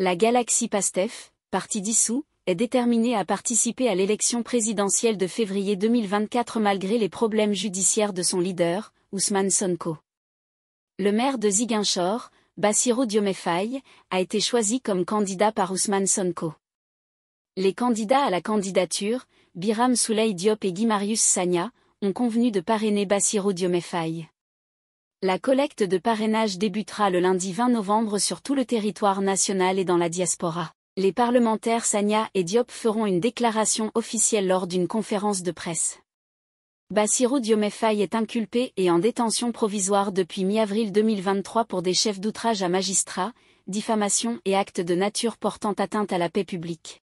La galaxie PASTEF, parti dissous, est déterminée à participer à l'élection présidentielle de février 2024 malgré les problèmes judiciaires de son leader, Ousmane Sonko. Le maire de Ziguinchor, Bassiro Diomefaye, a été choisi comme candidat par Ousmane Sonko. Les candidats à la candidature, Biram Souley Diop et Guimarius Marius ont convenu de parrainer Bassiro Diomefaye. La collecte de parrainage débutera le lundi 20 novembre sur tout le territoire national et dans la diaspora. Les parlementaires Sanya et Diop feront une déclaration officielle lors d'une conférence de presse. Bassirou Diomefai est inculpé et en détention provisoire depuis mi-avril 2023 pour des chefs d'outrage à magistrats, diffamation et actes de nature portant atteinte à la paix publique.